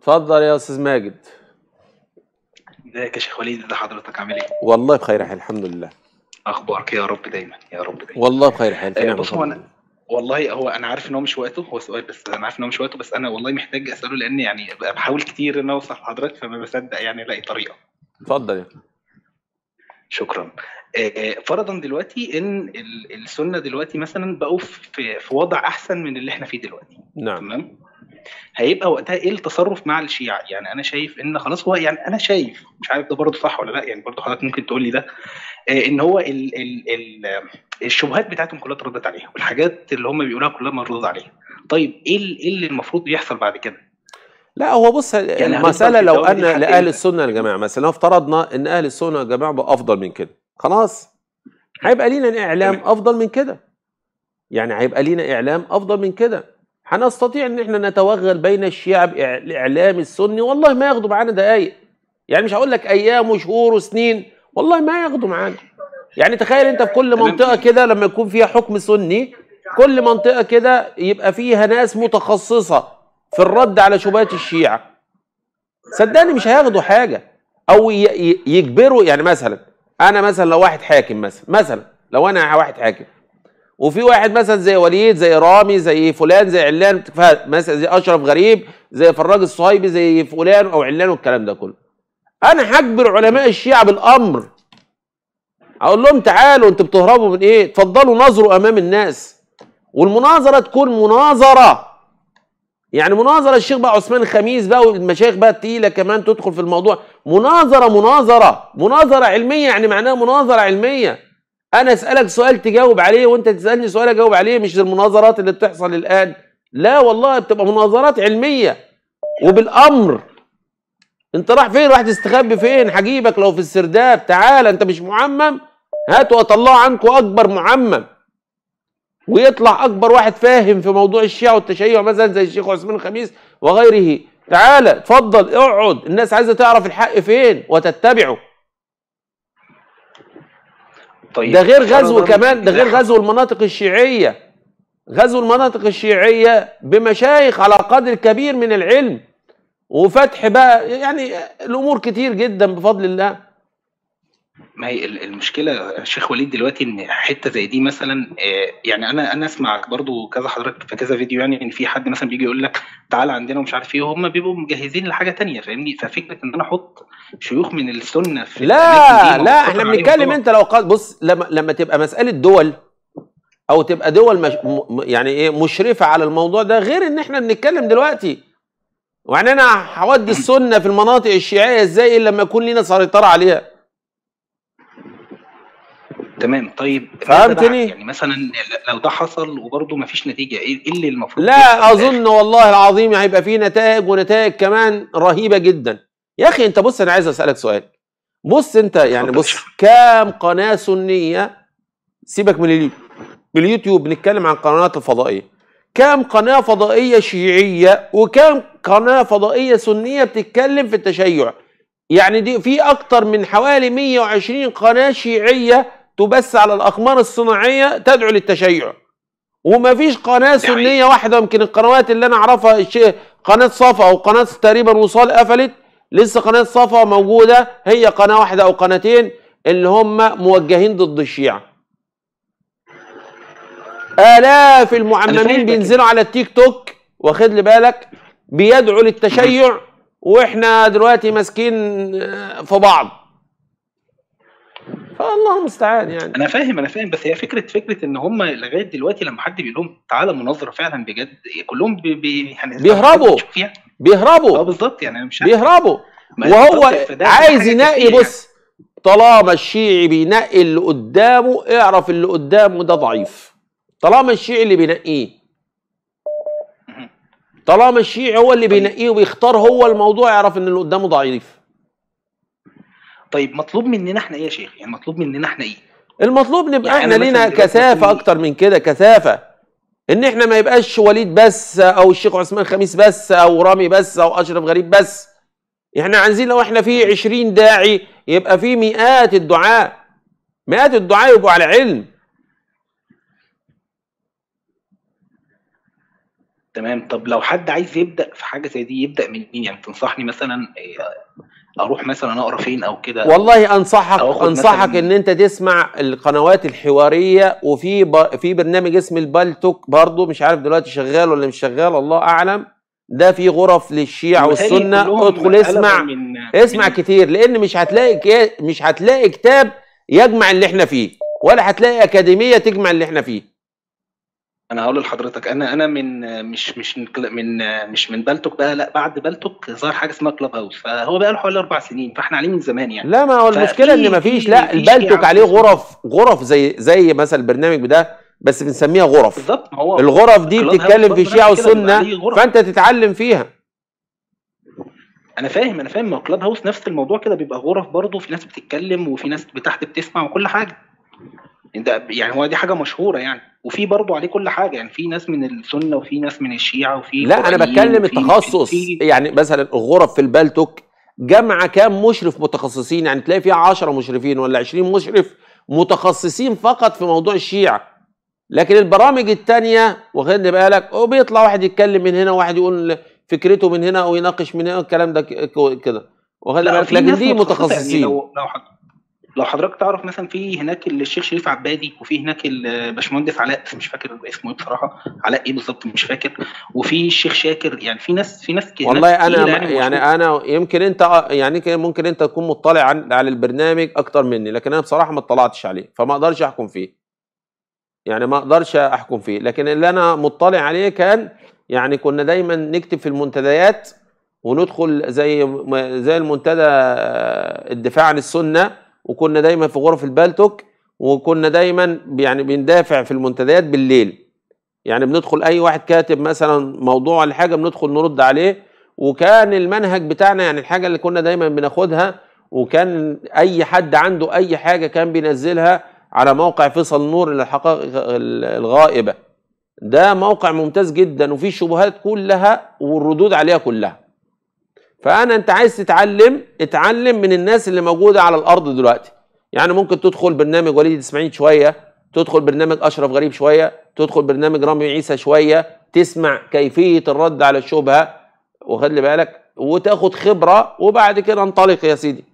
اتفضل يا استاذ ماجد ازيك يا شيخ وليد ازي حضرتك عامل ايه؟ والله بخير حال الحمد لله اخبارك إيه يا رب دايما يا رب دايما والله بخير حال آه بص هو انا والله هو انا عارف ان هو مش وقته هو سؤال بس انا عارف ان هو مش وقته بس انا والله محتاج اساله لان يعني بحاول كتير ان اوصل لحضرتك فما بصدق يعني الاقي طريقه اتفضل يا شكرا آه، فرضا دلوقتي ان السنه دلوقتي مثلا بقوا في وضع احسن من اللي احنا فيه دلوقتي نعم تمام هيبقى وقتها ايه التصرف مع الشيعه يعني انا شايف ان خلاص هو يعني انا شايف مش عارف ده برضه صح ولا لا يعني برضه حضرتك ممكن تقول لي ده آه، ان هو الـ الـ الـ الشبهات بتاعتهم كلها اتردت عليها والحاجات اللي هم بيقولوها كلها مردود عليها طيب ايه, إيه اللي المفروض يحصل بعد كده لا هو بص يعني, يعني المسألة لو أن لأهل السنة يا جماعة مثلا لو افترضنا أن أهل السنة يا جماعة أفضل من كده خلاص هيبقى لينا إعلام أفضل من كده يعني هيبقى لينا إعلام أفضل من كده هنستطيع ان احنا نتوغل بين الشيعة الاعلام السني والله ما ياخدوا معانا دقايق يعني مش هقول لك ايام وشهور وسنين والله ما ياخدوا معانا يعني تخيل انت في كل منطقه كده لما يكون فيها حكم سني كل منطقه كده يبقى فيها ناس متخصصه في الرد على شبهات الشيعه صدقني مش هياخدوا حاجه او يجبروا يعني مثلا انا مثلا لو واحد حاكم مثلا مثلا لو انا واحد حاكم وفي واحد مثلا زي وليد زي رامي زي فلان زي علان مثلا زي اشرف غريب زي فراج الصهيبي زي فلان او علان والكلام ده كله انا هجبر علماء الشيعه بالامر اقول لهم تعالوا انتوا بتهربوا من ايه اتفضلوا نظروا امام الناس والمناظره تكون مناظره يعني مناظره الشيخ بقى عثمان الخميس بقى والمشايخ بقى التقيله كمان تدخل في الموضوع مناظره مناظره مناظره علميه يعني معناها مناظره علميه انا اسالك سؤال تجاوب عليه وانت تسالني سؤال اجاوب عليه مش المناظرات اللي بتحصل الان لا والله بتبقى مناظرات علميه وبالامر انت راح فين راح تستخبي فين هجيبك لو في السرداب تعال انت مش معمم هاتوا واطلعوا عنكم اكبر معمم ويطلع اكبر واحد فاهم في موضوع الشيعه والتشيع مثلا زي الشيخ عثمان الخميس وغيره تعالى اتفضل اقعد الناس عايزه تعرف الحق فين وتتبعه طيب ده غير غزو كمان ده غير نعم. غزو المناطق الشيعيه غزو المناطق الشيعيه بمشايخ على قدر كبير من العلم وفتح بقى يعني الامور كتير جدا بفضل الله ما هي المشكله يا شيخ وليد دلوقتي ان حته زي دي مثلا آه، يعني انا انا اسمع برضو كذا حضرتك في كذا فيديو يعني ان في حد مثلا بيجي يقول لك تعال عندنا ومش عارف ايه وهم بيبقوا مجهزين لحاجه تانية فاهمني ففكره ان انا احط شيوخ من السنه في لا لا احنا بنتكلم انت لو قال بص لما لما تبقى مساله دول او تبقى دول مش يعني ايه مشرفه على الموضوع ده غير ان احنا بنتكلم دلوقتي وعن انا هودي السنه في المناطق الشيعيه ازاي الا لما يكون لينا سيطره عليها تمام طيب فهمتني يعني مثلا لو ده حصل وبرضه ما فيش نتيجه إيه, ايه اللي المفروض لا اظن والله العظيم هيبقى في نتائج ونتائج كمان رهيبه جدا يا اخي انت بص انا عايز اسالك سؤال بص انت يعني بص كام قناه سنيه سيبك من اليوتيوب اليوتيوب بنتكلم عن قنوات الفضائيه كام قناه فضائيه شيعيه وكام قناه فضائيه سنيه بتتكلم في التشيع يعني دي في اكتر من حوالي 120 قناه شيعيه تبث على الأقمار الصناعية تدعو للتشيع وما فيش قناة سنية واحدة يمكن القنوات اللي أنا أعرفها قناة صفا أو قناة تقريبا وصال قفلت لسه قناة صفا موجودة هي قناة واحدة أو قناتين اللي هم موجهين ضد الشيعة آلاف المعممين بينزلوا على التيك توك واخد لي بالك بيدعوا للتشيع واحنا دلوقتي ماسكين آه، في بعض الله المستعان يعني انا فاهم انا فاهم بس هي فكره فكره ان هم لغايه دلوقتي لما حد بيقول لهم تعالى مناظره فعلا بجد كلهم بي بي يعني بيهربوا يعني. بيهربوا اه بالظبط يعني انا مش بيهربوا وهو عايز ينقي يعني. بص طالما الشيعي بينقي اللي قدامه اعرف اللي قدامه ده ضعيف طالما الشيعي اللي بينقيه طالما الشيعي هو اللي طيب. بينقيه وبيختار هو الموضوع اعرف ان اللي قدامه ضعيف طيب مطلوب مننا احنا ايه يا شيخ يعني مطلوب مننا احنا ايه المطلوب نبقى يعني احنا لينا كثافه اكتر من كده كثافه ان احنا ما يبقاش وليد بس او الشيخ عثمان خميس بس او رامي بس او اشرف غريب بس احنا عايزين لو احنا في 20 داعي يبقى في مئات الدعاء مئات الدعاء يبقوا على علم تمام طب لو حد عايز يبدا في حاجه زي دي يبدا من مين يعني تنصحني مثلا آه، اروح مثلا اقرا فين او كده والله انصحك انصحك ان انت تسمع القنوات الحواريه وفي ب... في برنامج اسمه البالتوك برضو مش عارف دلوقتي شغال ولا مش شغال الله اعلم ده في غرف للشيعة والسنة ادخل اسمع من اسمع من كتير لان مش هتلاقي مش هتلاقي كتاب يجمع اللي احنا فيه ولا هتلاقي اكاديمية تجمع اللي احنا فيه انا هقول لحضرتك انا انا من مش مش من مش من بلتوك بقى لا بعد بلتوك ظهر حاجه اسمها كلاب هاوس فهو بقى له حوالي اربع سنين فاحنا عليه من زمان يعني لا ما هو المشكله ان مفيش لا البلتوك عليه غرف غرف زي زي مثلا البرنامج ده بس بنسميها غرف بالظبط ما هو الغرف دي بتتكلم في شيعه وسنه فانت تتعلم فيها انا فاهم انا فاهم ما هو كلاب هاوس نفس الموضوع كده بيبقى غرف برضه في ناس بتتكلم وفي ناس بتحت بتسمع وكل حاجه انت يعني هو دي حاجه مشهوره يعني وفي برضه عليه كل حاجه يعني في ناس من السنه وفي ناس من الشيعه وفي لا انا بتكلم التخصص يعني مثلا الغرف في البلتوك جامعه كام مشرف متخصصين يعني تلاقي فيها 10 مشرفين ولا 20 مشرف متخصصين فقط في موضوع الشيعه لكن البرامج التانية واخد بالك وبيطلع واحد يتكلم من هنا واحد يقول فكرته من هنا او يناقش من هنا الكلام ده كده واخد بالك لكن دي يعني. متخصصين يعني لو لو لو حضرتك تعرف مثلا في هناك الشيخ شريف عبادي وفي هناك الباشمهندس علاء مش فاكر اسمه ايه بصراحه علاء ايه بالظبط مش فاكر وفي الشيخ شاكر يعني في ناس في ناس كتير والله ناس انا يعني, يعني انا يمكن انت يعني ممكن انت تكون مطلع عن على البرنامج اكتر مني لكن انا بصراحه ما اطلعتش عليه فما اقدرش احكم فيه يعني ما اقدرش احكم فيه لكن اللي انا مطلع عليه كان يعني كنا دايما نكتب في المنتديات وندخل زي زي المنتدى آه، الدفاع عن السنه وكنا دايما في غرف البالتوك وكنا دايما يعني بندافع في المنتديات بالليل يعني بندخل اي واحد كاتب مثلا موضوع ولا حاجه بندخل نرد عليه وكان المنهج بتاعنا يعني الحاجه اللي كنا دايما بناخدها وكان اي حد عنده اي حاجه كان بينزلها على موقع فيصل نور للحقائق الغائبه ده موقع ممتاز جدا وفيه شبهات كلها والردود عليها كلها فانا انت عايز تتعلم اتعلم من الناس اللي موجوده على الارض دلوقتي يعني ممكن تدخل برنامج وليد اسماعيل شويه تدخل برنامج اشرف غريب شويه تدخل برنامج رامي عيسى شويه تسمع كيفيه الرد على الشبهه وخلي بالك وتاخد خبره وبعد كده انطلق يا سيدي